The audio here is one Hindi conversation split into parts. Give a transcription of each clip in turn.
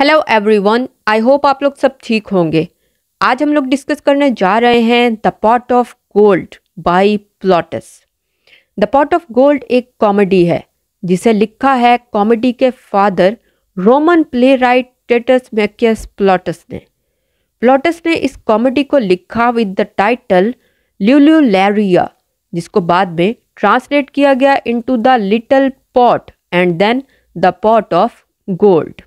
हेलो एवरीवन आई होप आप लोग सब ठीक होंगे आज हम लोग डिस्कस करने जा रहे हैं the pot of gold by Plautus the pot of gold एक कॉमेडी है जिसे लिखा है कॉमेडी के father Roman playwright Titus Maccius Plautus ने प्लॉटस ने इस कॉमेडी को लिखा with the title Aulularia जिसको बाद में ट्रांसलेट किया गया into the little pot and then the pot of gold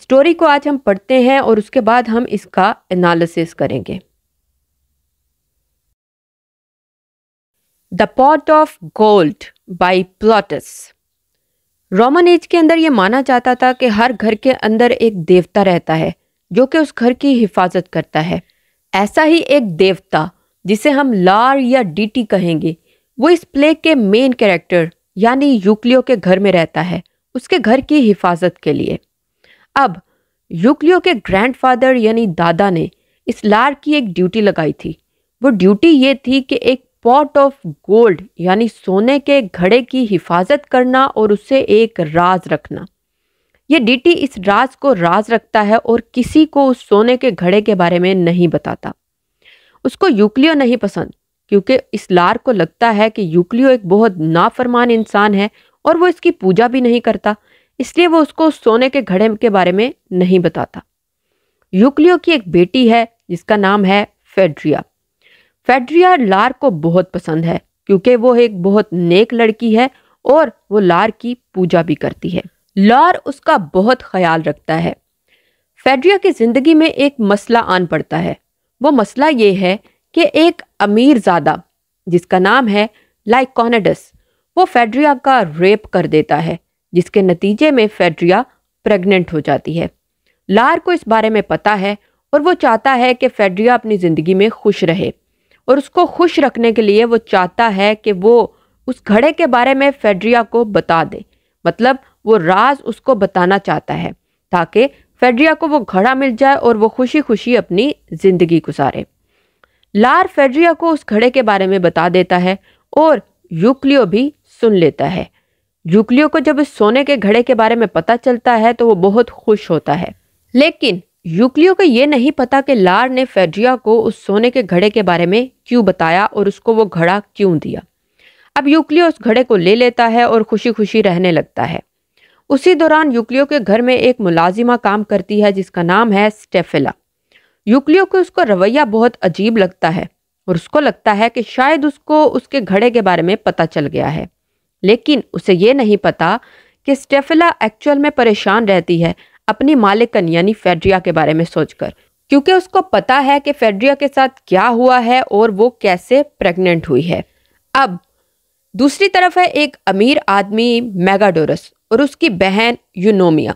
story को आज हम पढ़ते हैं और उसके बाद हम इसका एनालिसिस करेंगे the pot of gold by Plautus Roman age के अंदर यह माना जाता था कि हर घर के अंदर एक देवता रहता है जो कि उस घर की हिफाजत करता है ऐसा ही एक देवता जिसे हम लार या डीटी कहेंगे वो इस प्ले के मेन कैरेक्टर यानी यूक्लियो के घर में रहता है उसके घर की हिफाजत के लिए अब यूक्लियो के ग्रैंडफादर यानी दादा ने इस लार की एक ड्यूटी लगाई थी वो ड्यूटी ये थी कि एक पॉट ऑफ गोल्ड यानी सोने के घड़े की हिफाजत करना और उसे एक राज रखना ये डीटी इस राज को राज रखता है और किसी को उस सोने के घड़े के बारे में नहीं बताता उसको यूक्लियो नहीं पसंद क्योंकि इस लार को लगता है कि यूक्लियो एक बहुत नाफरमान इंसान है और वो इसकी पूजा भी नहीं करता इसलिए वो उसको सोने के घड़े के बारे में नहीं बताता यूक्लियो की एक बेटी है जिसका नाम है फेड्रिया फेड्रिया लार को बहुत पसंद है क्योंकि वो एक बहुत नेक लड़की है और वो लार की पूजा भी करती है लार उसका बहुत ख्याल रखता है फेड्रिया की ज़िंदगी में एक मसला आन पड़ता है वो मसला ये है कि एक अमीर ज़्यादा जिसका नाम है लाइकोनेडस वो फेड्रिया का रेप कर देता है जिसके नतीजे में फेड्रिया प्रेग्नेंट हो जाती है लार को इस बारे में पता है और वो चाहता है कि फेड्रिया अपनी ज़िंदगी में खुश रहे और उसको खुश रखने के लिए वो चाहता है कि वो उस घड़े के बारे में फेड्रिया को बता दे मतलब वो राज उसको बताना चाहता है ताकि फेड्रिया को वो घड़ा मिल जाए और वो खुशी खुशी अपनी ज़िंदगी गुजारे लार फेड्रिया को उस घड़े के बारे में बता देता है और यूक्लियो भी सुन लेता है जुकलियो को जब इस सोने के घड़े के बारे में पता चलता है तो वो बहुत खुश होता है लेकिन यूक्लियो को ये नहीं पता कि लार ने फेड्रिया को उस सोने के घड़े के बारे में क्यों बताया और उसको वो घड़ा क्यों दिया अब यूक्लियो उस घड़े को ले लेता है और खुशी खुशी रहने लगता है उसी दौरान यूक्लियो के घर में एक मुलाजिमा काम करती है जिसका नाम है स्टेफिला यूक्लियो को उसका रवैया बहुत अजीब लगता है और उसको लगता है कि शायद उसको उसके घड़े के बारे में पता चल गया है लेकिन उसे ये नहीं पता कि स्टेफिला एक्चुअल में परेशान रहती है अपनी मालिकन यानी फेड्रिया के बारे में सोचकर क्योंकि उसको पता है कि फेड्रिया के साथ क्या हुआ है और वो कैसे प्रेग्नेंट हुई है अब दूसरी तरफ है एक अमीर आदमी मेगाडोरस और उसकी बहन यूनोमिया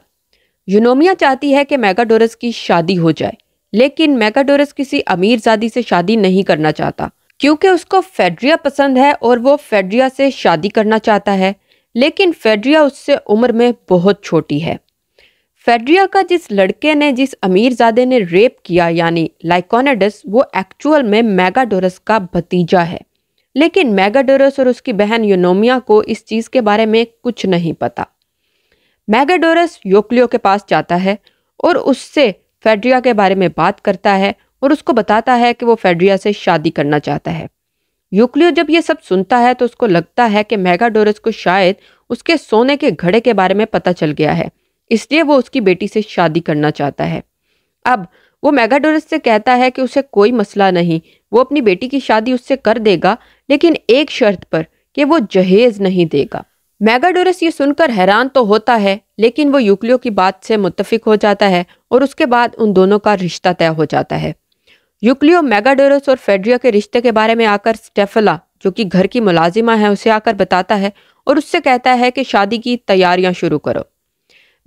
यूनोमिया चाहती है कि मेगाडोरस की शादी हो जाए लेकिन मेगाडोरस किसी अमीर जादी से शादी नहीं करना चाहता क्योंकि उसको फेड्रिया पसंद है और वो फेड्रिया से शादी करना चाहता है लेकिन फेड्रिया उससे उम्र में बहुत छोटी है फेड्रिया का जिस लड़के ने जिस अमीरजादे ने रेप किया यानी लाइकोनेडस वो एक्चुअल में मेगाडोरस का भतीजा है लेकिन मेगाडोरस और उसकी बहन यूनोमिया को इस चीज़ के बारे में कुछ नहीं पता मैगाडोरस योक्लियो के पास जाता है और उससे फेड्रिया के बारे में बात करता है और उसको बताता है कि वो फेड्रिया से शादी करना चाहता है यूक्लियो जब ये सब सुनता है तो उसको लगता है कि मेगाडोरस को शायद उसके सोने के घड़े के बारे में पता चल गया है इसलिए वो उसकी बेटी से शादी करना चाहता है अब वो मेगाडोरस से कहता है कि उसे कोई मसला नहीं वो अपनी बेटी की शादी उससे कर देगा लेकिन एक शर्त पर कि वो जहेज नहीं देगा मेगाडोरस ये सुनकर हैरान तो होता है लेकिन वो यूक्लियो की बात से मुतफिक हो जाता है और उसके बाद उन दोनों का रिश्ता तय हो जाता है यूक्लियो मेगाडोरस और फेड्रिया के रिश्ते के बारे में आकर स्टेफला जो कि घर की मुलाजिमा है उसे आकर बताता है और उससे कहता है कि शादी की तैयारियां शुरू करो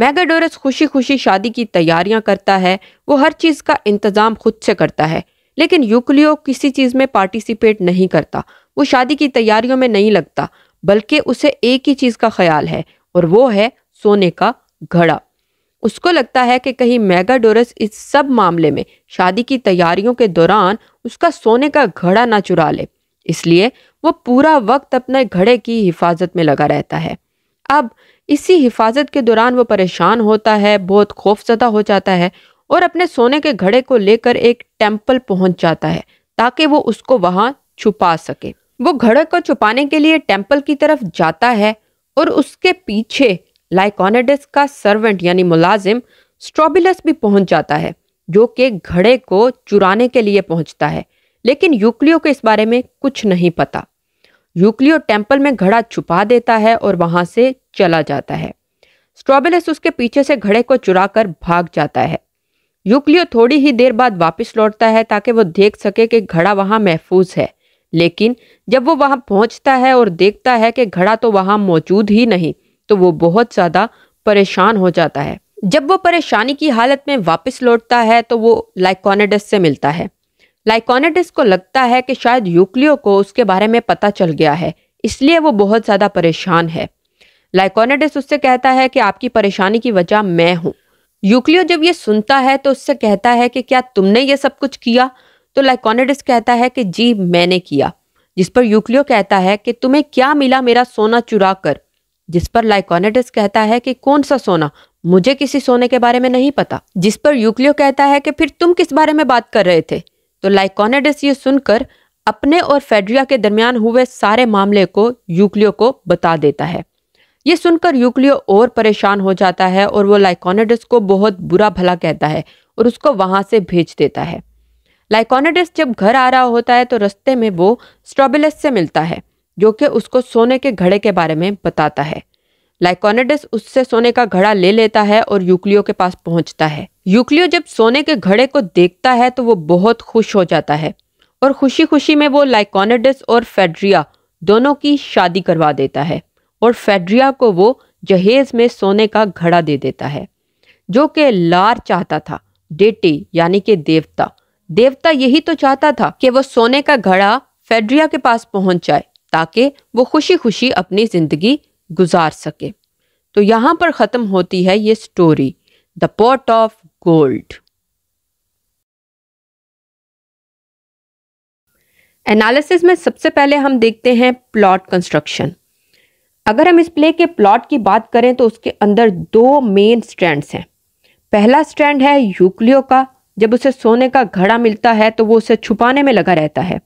मेगाडोरस खुशी खुशी शादी की तैयारियां करता है वो हर चीज़ का इंतज़ाम खुद से करता है लेकिन यूक्लियो किसी चीज़ में पार्टिसिपेट नहीं करता वो शादी की तैयारियों में नहीं लगता बल्कि उसे एक ही चीज़ का ख्याल है और वो है सोने का घड़ा उसको लगता है कि कहीं मेगाडोरस इस सब मामले में शादी की तैयारियों के दौरान उसका सोने का घड़ा ना चुरा ले इसलिए वो पूरा वक्त अपने घड़े की हिफाजत में लगा रहता है अब इसी हिफाजत के दौरान वो परेशान होता है बहुत खौफजदा हो जाता है और अपने सोने के घड़े को लेकर एक टेम्पल पहुंच जाता है ताकि वो उसको वहां छुपा सके वो घड़े को छुपाने के लिए टेम्पल की तरफ जाता है और उसके पीछे लाइकोनेडिस का सर्वेंट यानी मुलाजिम स्ट्रॉबिलस भी पहुंच जाता है जो कि घड़े को चुराने के लिए पहुंचता है लेकिन यूक्लियो को इस बारे में कुछ नहीं पता यूक्लियो टेम्पल में घड़ा छुपा देता है और वहां से चला जाता है स्ट्रॉबिलस उसके पीछे से घड़े को कर भाग जाता है यूक्लियो थोड़ी ही देर बाद वापस लौटता है ताकि वो देख सके कि घड़ा वहां महफूज है लेकिन जब वो वहां पहुंचता है और देखता है कि घड़ा तो वहां मौजूद ही नहीं तो वो बहुत ज़्यादा परेशान हो जाता है जब वो परेशानी की हालत में वापस लौटता है तो वो लाइकोनेडस से मिलता है लाइकोनेडस को लगता है कि शायद यूक्लियो को उसके बारे में पता चल गया है इसलिए वो बहुत ज़्यादा परेशान है लाइकोनेडस उससे कहता है कि आपकी परेशानी की वजह मैं हूँ यूक्लियो जब ये सुनता है तो उससे कहता है कि क्या तुमने ये सब कुछ किया तो लाइकोनेडस कहता है कि जी मैंने किया जिस पर यूक्लियो कहता है कि तुम्हें क्या मिला मेरा सोना चुरा कर जिस पर लाइकोनेटिस कहता है कि कौन सा सोना मुझे किसी सोने के बारे में नहीं पता जिस पर यूक्लियो कहता है कि फिर तुम किस बारे में बात कर रहे थे तो लाइकोनेडिस ये सुनकर अपने और फेड्रिया के दरमियान हुए सारे मामले को यूक्लियो को बता देता है ये सुनकर यूक्लियो और परेशान हो जाता है और वो लाइकोनेडिस को बहुत बुरा भला कहता है और उसको वहां से भेज देता है लाइकोनेडिस जब घर आ रहा होता है तो रस्ते में वो स्ट्रॉबेलस से मिलता है जो कि उसको सोने के घड़े के बारे में बताता है लाइकोनेडिस उससे सोने का घड़ा ले लेता है और यूक्लियो के पास पहुंचता है यूक्लियो जब सोने के घड़े को देखता है तो वो बहुत खुश हो जाता है और खुशी खुशी में वो लाइकोनेडिस और फेड्रिया दोनों की शादी करवा देता है और फेड्रिया को वो जहेज में सोने का घड़ा दे देता है जो कि लार चाहता था डेटी यानी कि देवता देवता यही तो चाहता था कि वो सोने का घड़ा फेड्रिया के पास पहुंच जाए ताकि वो खुशी खुशी अपनी ज़िंदगी गुजार सके तो यहाँ पर ख़त्म होती है ये story the pot of gold analysis में सबसे पहले हम देखते हैं प्लॉट कंस्ट्रक्शन अगर हम इस प्ले के प्लॉट की बात करें तो उसके अंदर दो मेन स्ट्रैंड्स हैं पहला स्ट्रैंड है यूक्लियो का जब उसे सोने का घड़ा मिलता है तो वो उसे छुपाने में लगा रहता है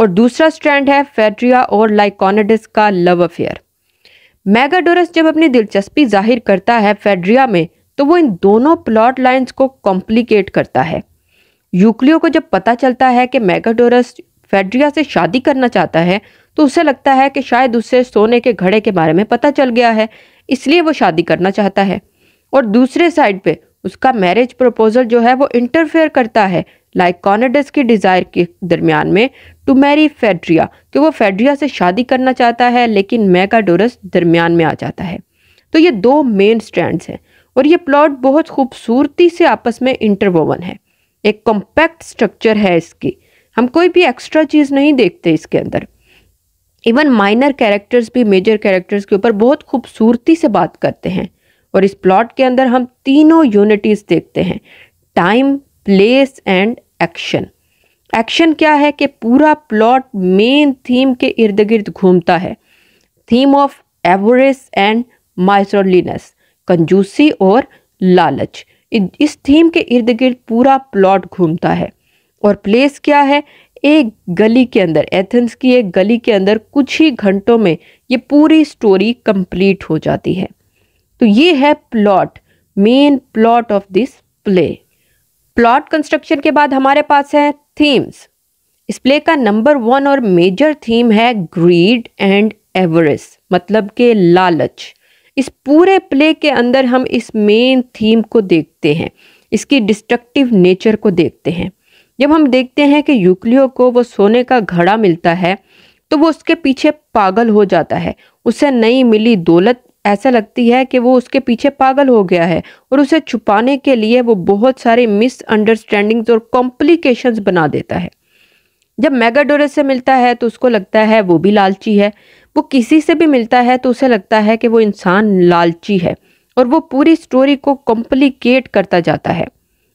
और दूसरा स्ट्रैंड है फेट्रिया और लाइकोनाडिस का लव अफेयर मैगाडोरस जब अपनी दिलचस्पी जाहिर करता है फेड्रिया में तो वो इन दोनों प्लॉट लाइंस को कॉम्प्लिकेट करता है यूक्लियो को जब पता चलता है कि मैगाडोरस फेड्रिया से शादी करना चाहता है तो उसे लगता है कि शायद उसे सोने के घड़े के बारे में पता चल गया है इसलिए वो शादी करना चाहता है और दूसरे साइड पे उसका मैरिज प्रपोजल जो है वो इंटरफेयर करता है लाइकॉनिडस की डिज़ायर के दरमियान में टू मैरी फेड्रिया कि वो फेड्रिया से शादी करना चाहता है लेकिन मैकाडोरस दरमियान में आ जाता है तो ये दो मेन स्टैंड हैं और ये प्लॉट बहुत खूबसूरती से आपस में इंटरवोवन है एक कॉम्पैक्ट स्ट्रक्चर है इसकी हम कोई भी एक्स्ट्रा चीज़ नहीं देखते इसके अंदर इवन माइनर कैरेक्टर्स भी मेजर कैरेक्टर्स के ऊपर बहुत खूबसूरती से बात करते हैं और इस प्लॉट के अंदर हम तीनों यूनिटीज़ देखते हैं time place and action action क्या है कि पूरा प्लॉट मेन थीम के इर्द गिर्द घूमता है theme of avarice and miserliness कंजूसी और लालच इस थीम के इर्द गिर्द पूरा प्लॉट घूमता है और प्लेस क्या है एक गली के अंदर एथेंस की एक गली के अंदर कुछ ही घंटों में ये पूरी स्टोरी कंप्लीट हो जाती है तो ये है plot main plot of this play plot construction के बाद हमारे पास है थीम्स इस प्ले का नंबर वन और मेजर थीम है ग्रीड एंड एवरेस मतलब के लालच इस पूरे प्ले के अंदर हम इस मेन थीम को देखते हैं इसकी डिस्ट्रक्टिव नेचर को देखते हैं जब हम देखते हैं कि यूक्लियो को वो सोने का घड़ा मिलता है तो वो उसके पीछे पागल हो जाता है उसे नई मिली दौलत ऐसा लगती है कि वो उसके पीछे पागल हो गया है और उसे छुपाने के लिए वो बहुत सारे मिसअंडरस्टैंडिंग्स और कॉम्प्लिकेशंस बना देता है जब मेगाडोरस से मिलता है तो उसको लगता है वो भी लालची है वो किसी से भी मिलता है तो उसे लगता है कि वो इंसान लालची है और वो पूरी स्टोरी को कॉम्प्लिकेट करता जाता है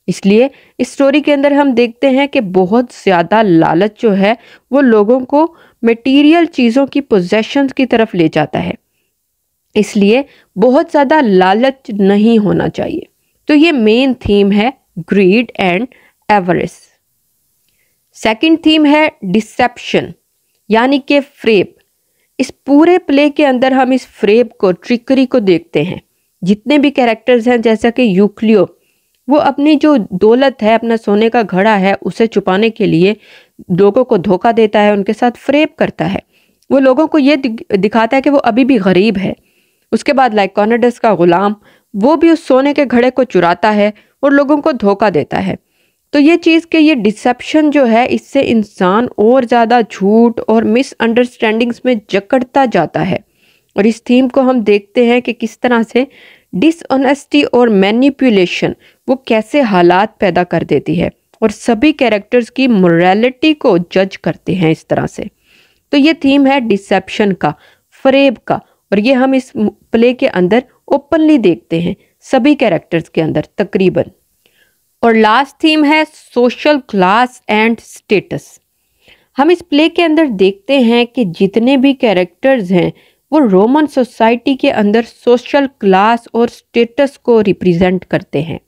इसलिए इस स्टोरी के अंदर हम देखते हैं कि बहुत ज़्यादा लालच जो है वो लोगों को मटीरियल चीज़ों की पोजेशन की तरफ ले जाता है इसलिए बहुत ज़्यादा लालच नहीं होना चाहिए तो ये मेन थीम है greed and avarice second theme है डिसेप्शन यानी कि फ्रेब इस पूरे प्ले के अंदर हम इस फ्रेब को ट्रिकरी को देखते हैं जितने भी कैरेक्टर्स हैं जैसा कि यूक्लियो वो अपनी जो दौलत है अपना सोने का घड़ा है उसे छुपाने के लिए लोगों को धोखा देता है उनके साथ फ्रेब करता है वो लोगों को ये दिखाता है कि वो अभी भी गरीब है उसके बाद लाइकोनाडस का गुलाम वो भी उस सोने के घड़े को चुराता है और लोगों को धोखा देता है तो ये चीज़ के ये डिसेप्शन जो है इससे इंसान और ज़्यादा झूठ और मिसअंडरस्टैंडिंग्स में जकड़ता जाता है और इस थीम को हम देखते हैं कि किस तरह से डिसऑनेस्टी और मैनिपुलेशन वो कैसे हालात पैदा कर देती है और सभी कैरेक्टर्स की मोरालिटी को जज करते हैं इस तरह से तो ये थीम है डिसेप्शन का फरेब का और ये हम इस प्ले के अंदर ओपनली देखते हैं सभी कैरेक्टर्स के अंदर तकरीबन और लास्ट थीम है सोशल क्लास एंड स्टेटस हम इस प्ले के अंदर देखते हैं कि जितने भी कैरेक्टर्स हैं वो रोमन सोसाइटी के अंदर सोशल क्लास और स्टेटस को रिप्रेजेंट करते हैं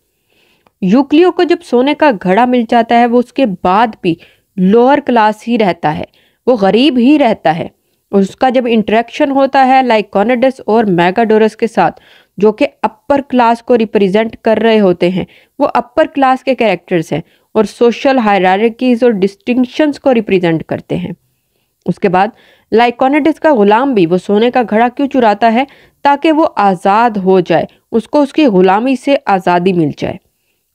यूक्लियो को जब सोने का घड़ा मिल जाता है वो उसके बाद भी लोअर क्लास ही रहता है वो गरीब ही रहता है उसका जब इंट्रैक्शन होता है कॉनेडस और मैगाडोरस के साथ जो कि अपर क्लास को रिप्रेजेंट कर रहे होते हैं वो अपर क्लास के कैरेक्टर्स हैं और सोशल हायरार्कीज और डिस्टिंक्शंस को रिप्रेजेंट करते हैं उसके बाद लाइकोनेडिस का गुलाम भी वो सोने का घड़ा क्यों चुराता है ताकि वो आज़ाद हो जाए उसको उसकी गुलामी से आज़ादी मिल जाए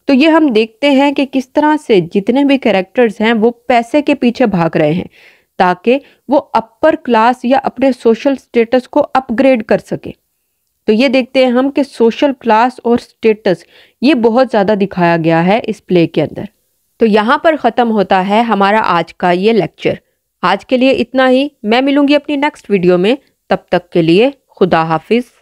तो ये हम देखते हैं कि किस तरह से जितने भी कैरेक्टर्स हैं वो पैसे के पीछे भाग रहे हैं ताकि वो अपर क्लास या अपने सोशल स्टेटस को अपग्रेड कर सके तो ये देखते हैं हम कि सोशल क्लास और स्टेटस ये बहुत ज़्यादा दिखाया गया है इस प्ले के अंदर तो यहाँ पर ख़त्म होता है हमारा आज का ये लेक्चर आज के लिए इतना ही मैं मिलूंगी अपनी नेक्स्ट वीडियो में तब तक के लिए खुदा हाफिज़